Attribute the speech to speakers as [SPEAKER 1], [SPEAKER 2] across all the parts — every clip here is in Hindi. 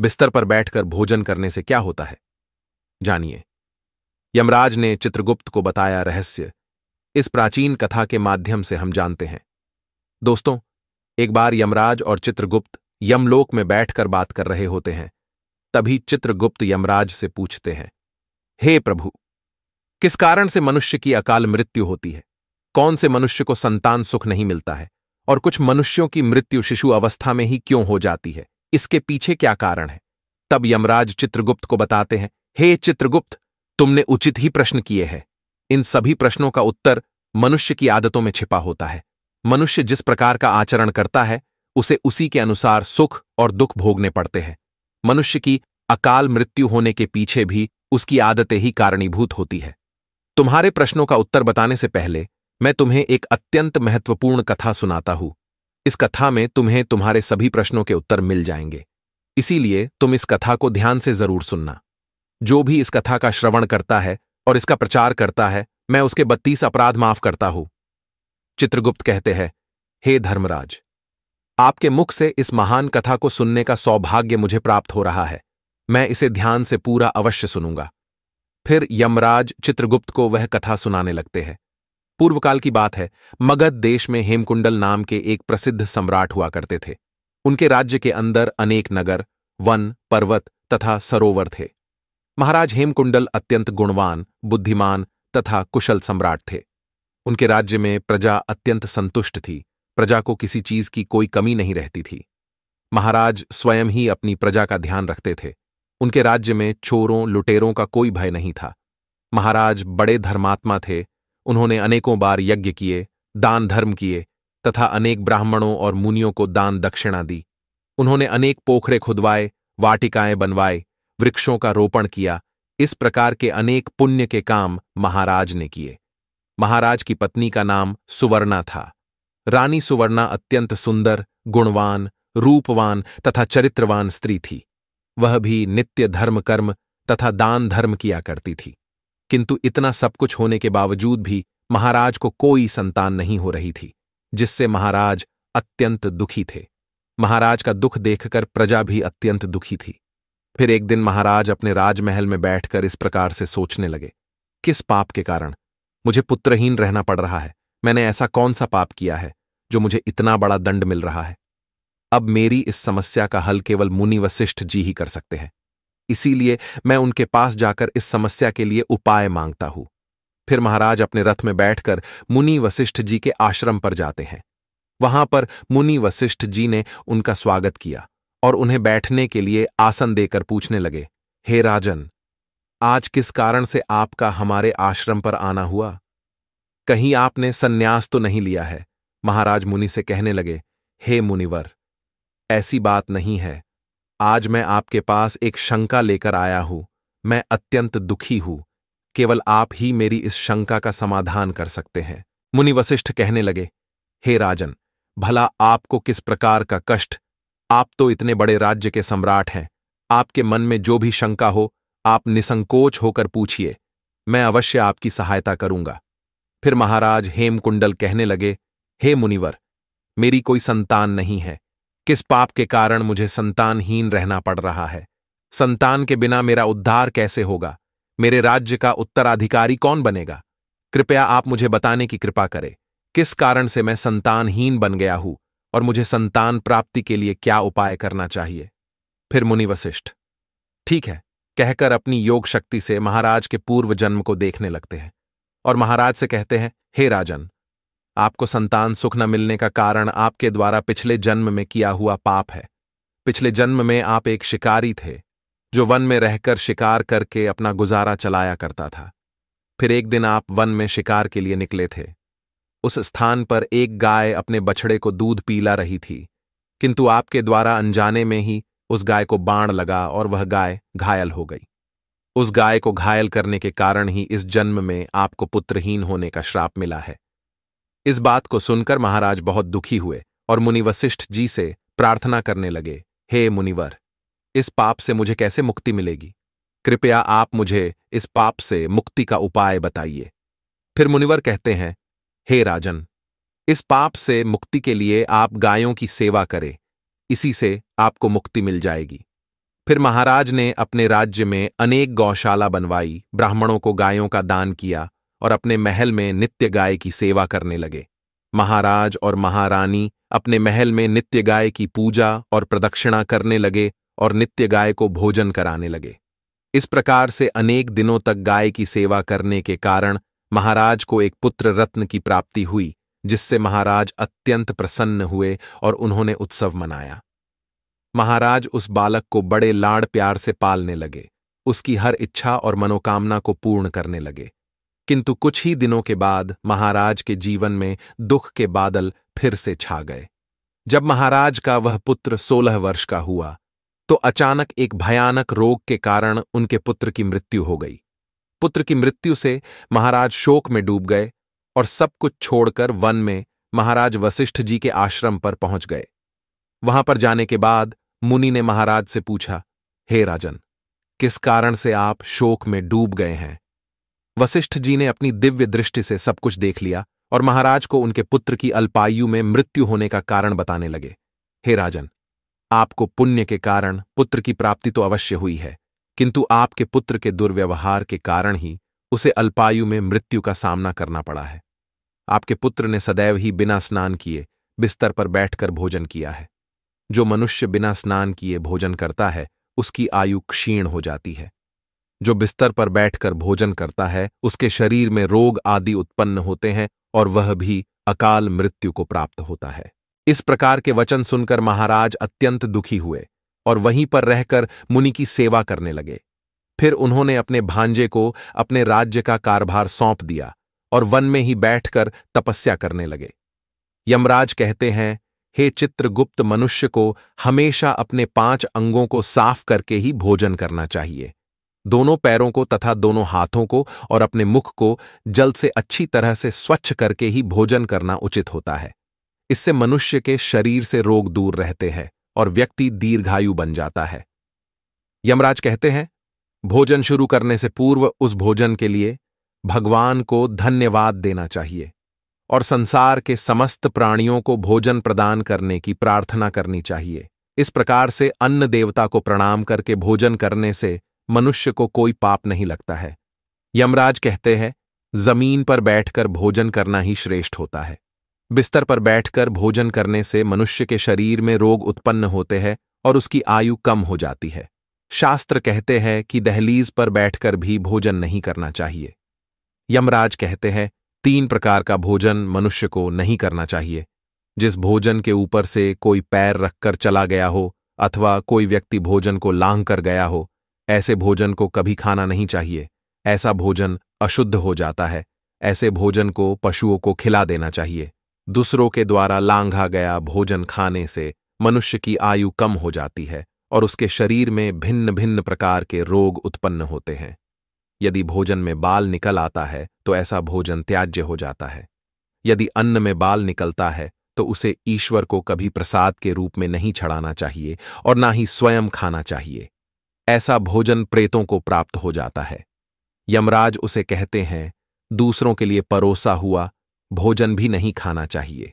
[SPEAKER 1] बिस्तर पर बैठकर भोजन करने से क्या होता है जानिए यमराज ने चित्रगुप्त को बताया रहस्य इस प्राचीन कथा के माध्यम से हम जानते हैं दोस्तों एक बार यमराज और चित्रगुप्त यमलोक में बैठकर बात कर रहे होते हैं तभी चित्रगुप्त यमराज से पूछते हैं हे प्रभु किस कारण से मनुष्य की अकाल मृत्यु होती है कौन से मनुष्य को संतान सुख नहीं मिलता है और कुछ मनुष्यों की मृत्यु शिशु अवस्था में ही क्यों हो जाती है इसके पीछे क्या कारण है तब यमराज चित्रगुप्त को बताते हैं हे चित्रगुप्त तुमने उचित ही प्रश्न किए हैं इन सभी प्रश्नों का उत्तर मनुष्य की आदतों में छिपा होता है मनुष्य जिस प्रकार का आचरण करता है उसे उसी के अनुसार सुख और दुख भोगने पड़ते हैं मनुष्य की अकाल मृत्यु होने के पीछे भी उसकी आदतें ही कारणीभूत होती है तुम्हारे प्रश्नों का उत्तर बताने से पहले मैं तुम्हें एक अत्यंत महत्वपूर्ण कथा सुनाता हूं इस कथा में तुम्हें तुम्हारे सभी प्रश्नों के उत्तर मिल जाएंगे इसीलिए तुम इस कथा को ध्यान से जरूर सुनना जो भी इस कथा का श्रवण करता है और इसका प्रचार करता है मैं उसके बत्तीस अपराध माफ करता हूं चित्रगुप्त कहते हैं हे धर्मराज आपके मुख से इस महान कथा को सुनने का सौभाग्य मुझे प्राप्त हो रहा है मैं इसे ध्यान से पूरा अवश्य सुनूंगा फिर यमराज चित्रगुप्त को वह कथा सुनाने लगते हैं पूर्वकाल की बात है मगध देश में हेमकुंडल नाम के एक प्रसिद्ध सम्राट हुआ करते थे उनके राज्य के अंदर अनेक नगर वन पर्वत तथा सरोवर थे महाराज हेमकुंडल अत्यंत गुणवान बुद्धिमान तथा कुशल सम्राट थे उनके राज्य में प्रजा अत्यंत संतुष्ट थी प्रजा को किसी चीज की कोई कमी नहीं रहती थी महाराज स्वयं ही अपनी प्रजा का ध्यान रखते थे उनके राज्य में चोरों लुटेरों का कोई भय नहीं था महाराज बड़े धर्मात्मा थे उन्होंने अनेकों बार यज्ञ किए दान धर्म किए तथा अनेक ब्राह्मणों और मुनियों को दान दक्षिणा दी उन्होंने अनेक पोखरे खुदवाए वाटिकाएं बनवाए वृक्षों का रोपण किया इस प्रकार के अनेक पुण्य के काम महाराज ने किए महाराज की पत्नी का नाम सुवर्णा था रानी सुवर्णा अत्यंत सुंदर गुणवान रूपवान तथा चरित्रवान स्त्री थी वह भी नित्य धर्म कर्म तथा दान धर्म किया करती थी किंतु इतना सब कुछ होने के बावजूद भी महाराज को कोई संतान नहीं हो रही थी जिससे महाराज अत्यंत दुखी थे महाराज का दुख देखकर प्रजा भी अत्यंत दुखी थी फिर एक दिन महाराज अपने राजमहल में बैठकर इस प्रकार से सोचने लगे किस पाप के कारण मुझे पुत्रहीन रहना पड़ रहा है मैंने ऐसा कौन सा पाप किया है जो मुझे इतना बड़ा दंड मिल रहा है अब मेरी इस समस्या का हल केवल मुनि वशिष्ठ जी ही कर सकते हैं इसीलिए मैं उनके पास जाकर इस समस्या के लिए उपाय मांगता हूं फिर महाराज अपने रथ में बैठकर मुनि वशिष्ठ जी के आश्रम पर जाते हैं वहां पर मुनि वशिष्ठ जी ने उनका स्वागत किया और उन्हें बैठने के लिए आसन देकर पूछने लगे हे राजन आज किस कारण से आपका हमारे आश्रम पर आना हुआ कहीं आपने सन्यास तो नहीं लिया है महाराज मुनि से कहने लगे हे मुनिवर ऐसी बात नहीं है आज मैं आपके पास एक शंका लेकर आया हूं मैं अत्यंत दुखी हूं केवल आप ही मेरी इस शंका का समाधान कर सकते हैं मुनि वशिष्ठ कहने लगे हे राजन भला आपको किस प्रकार का कष्ट आप तो इतने बड़े राज्य के सम्राट हैं आपके मन में जो भी शंका हो आप निसंकोच होकर पूछिए मैं अवश्य आपकी सहायता करूंगा फिर महाराज हेमकुंडल कहने लगे हे मुनिवर मेरी कोई संतान नहीं है किस पाप के कारण मुझे संतानहीन रहना पड़ रहा है संतान के बिना मेरा उद्धार कैसे होगा मेरे राज्य का उत्तराधिकारी कौन बनेगा कृपया आप मुझे बताने की कृपा करें किस कारण से मैं संतानहीन बन गया हूं और मुझे संतान प्राप्ति के लिए क्या उपाय करना चाहिए फिर मुनि वशिष्ठ ठीक है कहकर अपनी योग शक्ति से महाराज के पूर्व जन्म को देखने लगते हैं और महाराज से कहते हैं हे राजन आपको संतान सुख न मिलने का कारण आपके द्वारा पिछले जन्म में किया हुआ पाप है पिछले जन्म में आप एक शिकारी थे जो वन में रहकर शिकार करके अपना गुजारा चलाया करता था फिर एक दिन आप वन में शिकार के लिए निकले थे उस स्थान पर एक गाय अपने बछड़े को दूध पीला रही थी किंतु आपके द्वारा अनजाने में ही उस गाय को बाण लगा और वह गाय घायल हो गई उस गाय को घायल करने के कारण ही इस जन्म में आपको पुत्रहीन होने का श्राप मिला है इस बात को सुनकर महाराज बहुत दुखी हुए और मुनि वशिष्ठ जी से प्रार्थना करने लगे हे मुनिवर इस पाप से मुझे कैसे मुक्ति मिलेगी कृपया आप मुझे इस पाप से मुक्ति का उपाय बताइए फिर मुनिवर कहते हैं हे राजन इस पाप से मुक्ति के लिए आप गायों की सेवा करें इसी से आपको मुक्ति मिल जाएगी फिर महाराज ने अपने राज्य में अनेक गौशाला बनवाई ब्राह्मणों को गायों का दान किया और अपने महल में नित्य गाय की सेवा करने लगे महाराज और महारानी अपने महल में नित्य गाय की पूजा और प्रदक्षिणा करने लगे और नित्य गाय को भोजन कराने लगे इस प्रकार से अनेक दिनों तक गाय की सेवा करने के कारण महाराज को एक पुत्र रत्न की प्राप्ति हुई जिससे महाराज अत्यंत प्रसन्न हुए और उन्होंने उत्सव मनाया महाराज उस बालक को बड़े लाड़ प्यार से पालने लगे उसकी हर इच्छा और मनोकामना को पूर्ण करने लगे किंतु कुछ ही दिनों के बाद महाराज के जीवन में दुख के बादल फिर से छा गए जब महाराज का वह पुत्र सोलह वर्ष का हुआ तो अचानक एक भयानक रोग के कारण उनके पुत्र की मृत्यु हो गई पुत्र की मृत्यु से महाराज शोक में डूब गए और सब कुछ छोड़कर वन में महाराज वशिष्ठ जी के आश्रम पर पहुंच गए वहां पर जाने के बाद मुनि ने महाराज से पूछा हे राजन किस कारण से आप शोक में डूब गए हैं वशिष्ठ जी ने अपनी दिव्य दृष्टि से सब कुछ देख लिया और महाराज को उनके पुत्र की अल्पायु में मृत्यु होने का कारण बताने लगे हे राजन आपको पुण्य के कारण पुत्र की प्राप्ति तो अवश्य हुई है किंतु आपके पुत्र के दुर्व्यवहार के कारण ही उसे अल्पायु में मृत्यु का सामना करना पड़ा है आपके पुत्र ने सदैव ही बिना स्नान किए बिस्तर पर बैठकर भोजन किया है जो मनुष्य बिना स्नान किए भोजन करता है उसकी आयु क्षीण हो जाती है जो बिस्तर पर बैठकर भोजन करता है उसके शरीर में रोग आदि उत्पन्न होते हैं और वह भी अकाल मृत्यु को प्राप्त होता है इस प्रकार के वचन सुनकर महाराज अत्यंत दुखी हुए और वहीं पर रहकर मुनि की सेवा करने लगे फिर उन्होंने अपने भांजे को अपने राज्य का कारभार सौंप दिया और वन में ही बैठकर तपस्या करने लगे यमराज कहते हैं हे चित्रगुप्त मनुष्य को हमेशा अपने पांच अंगों को साफ करके ही भोजन करना चाहिए दोनों पैरों को तथा दोनों हाथों को और अपने मुख को जल से अच्छी तरह से स्वच्छ करके ही भोजन करना उचित होता है इससे मनुष्य के शरीर से रोग दूर रहते हैं और व्यक्ति दीर्घायु बन जाता है यमराज कहते हैं भोजन शुरू करने से पूर्व उस भोजन के लिए भगवान को धन्यवाद देना चाहिए और संसार के समस्त प्राणियों को भोजन प्रदान करने की प्रार्थना करनी चाहिए इस प्रकार से अन्न देवता को प्रणाम करके भोजन करने से मनुष्य को कोई पाप नहीं लगता है यमराज कहते हैं जमीन पर बैठकर भोजन करना ही श्रेष्ठ होता है बिस्तर पर बैठकर भोजन करने से मनुष्य के शरीर में रोग उत्पन्न होते हैं और उसकी आयु कम हो जाती है शास्त्र कहते हैं कि दहलीज पर बैठकर भी भोजन नहीं करना चाहिए यमराज कहते हैं तीन प्रकार का भोजन मनुष्य को नहीं करना चाहिए जिस भोजन के ऊपर से कोई पैर रखकर चला गया हो अथवा कोई व्यक्ति भोजन को लांग कर गया हो ऐसे भोजन को कभी खाना नहीं चाहिए ऐसा भोजन अशुद्ध हो जाता है ऐसे भोजन को पशुओं को खिला देना चाहिए दूसरों के द्वारा लांघा गया भोजन खाने से मनुष्य की आयु कम हो जाती है और उसके शरीर में भिन्न भिन्न प्रकार के रोग उत्पन्न होते हैं यदि भोजन में बाल निकल आता है तो ऐसा भोजन त्याज्य हो जाता है यदि अन्न में बाल निकलता है तो उसे ईश्वर को कभी प्रसाद के रूप में नहीं छड़ाना चाहिए और ना ही स्वयं खाना चाहिए ऐसा भोजन प्रेतों को प्राप्त हो जाता है यमराज उसे कहते हैं दूसरों के लिए परोसा हुआ भोजन भी नहीं खाना चाहिए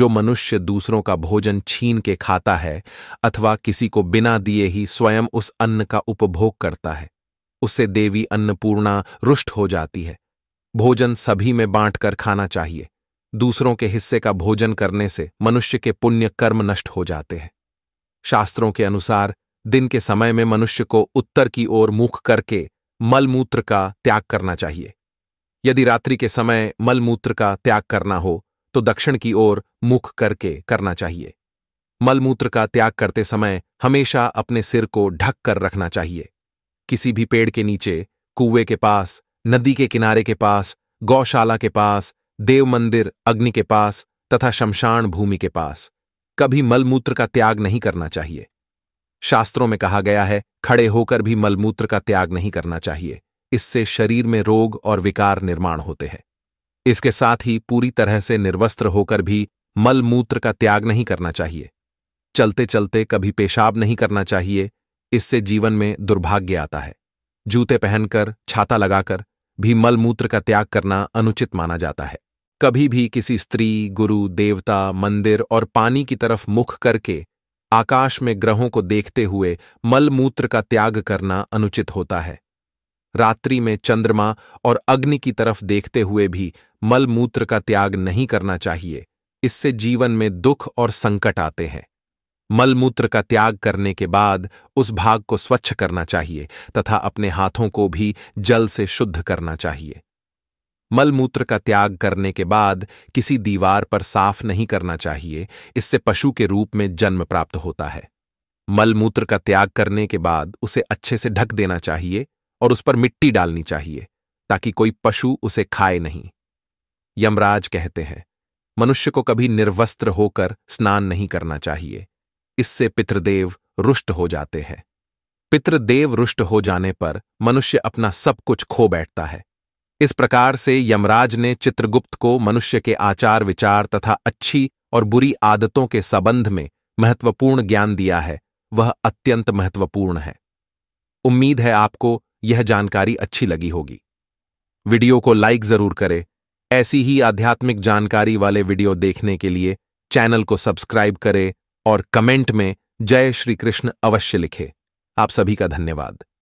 [SPEAKER 1] जो मनुष्य दूसरों का भोजन छीन के खाता है अथवा किसी को बिना दिए ही स्वयं उस अन्न का उपभोग करता है उससे देवी अन्नपूर्णा रुष्ट हो जाती है भोजन सभी में बांटकर खाना चाहिए दूसरों के हिस्से का भोजन करने से मनुष्य के पुण्य कर्म नष्ट हो जाते हैं शास्त्रों के अनुसार दिन के समय में मनुष्य को उत्तर की ओर मुख करके मलमूत्र का त्याग करना चाहिए यदि रात्रि के समय मलमूत्र का त्याग करना हो तो दक्षिण की ओर मुख करके करना चाहिए मलमूत्र का त्याग करते समय हमेशा अपने सिर को ढक कर रखना चाहिए किसी भी पेड़ के नीचे कुएं के पास नदी के किनारे के पास गौशाला के पास देव मंदिर अग्नि के पास तथा शमशान भूमि के पास कभी मलमूत्र का त्याग नहीं करना चाहिए शास्त्रों में कहा गया है खड़े होकर भी मलमूत्र का त्याग नहीं करना चाहिए इससे शरीर में रोग और विकार निर्माण होते हैं इसके साथ ही पूरी तरह से निर्वस्त्र होकर भी मलमूत्र का त्याग नहीं करना चाहिए चलते चलते कभी पेशाब नहीं करना चाहिए इससे जीवन में दुर्भाग्य आता है जूते पहनकर छाता लगाकर भी मलमूत्र का त्याग करना अनुचित माना जाता है कभी भी किसी स्त्री गुरु देवता मंदिर और पानी की तरफ मुख करके आकाश में ग्रहों को देखते हुए मलमूत्र का त्याग करना अनुचित होता है रात्रि में चंद्रमा और अग्नि की तरफ देखते हुए भी मलमूत्र का त्याग नहीं करना चाहिए इससे जीवन में दुख और संकट आते हैं मलमूत्र का त्याग करने के बाद उस भाग को स्वच्छ करना चाहिए तथा अपने हाथों को भी जल से शुद्ध करना चाहिए मलमूत्र का त्याग करने के बाद किसी दीवार पर साफ नहीं करना चाहिए इससे पशु के रूप में जन्म प्राप्त होता है मलमूत्र का त्याग करने के बाद उसे अच्छे से ढक देना चाहिए और उस पर मिट्टी डालनी चाहिए ताकि कोई पशु उसे खाए नहीं यमराज कहते हैं मनुष्य को कभी निर्वस्त्र होकर स्नान नहीं करना चाहिए इससे पितृदेव रुष्ट हो जाते हैं पितृदेव रुष्ट हो जाने पर मनुष्य अपना सब कुछ खो बैठता है इस प्रकार से यमराज ने चित्रगुप्त को मनुष्य के आचार विचार तथा अच्छी और बुरी आदतों के संबंध में महत्वपूर्ण ज्ञान दिया है वह अत्यंत महत्वपूर्ण है उम्मीद है आपको यह जानकारी अच्छी लगी होगी वीडियो को लाइक जरूर करें ऐसी ही आध्यात्मिक जानकारी वाले वीडियो देखने के लिए चैनल को सब्सक्राइब करें और कमेंट में जय श्री कृष्ण अवश्य लिखें आप सभी का धन्यवाद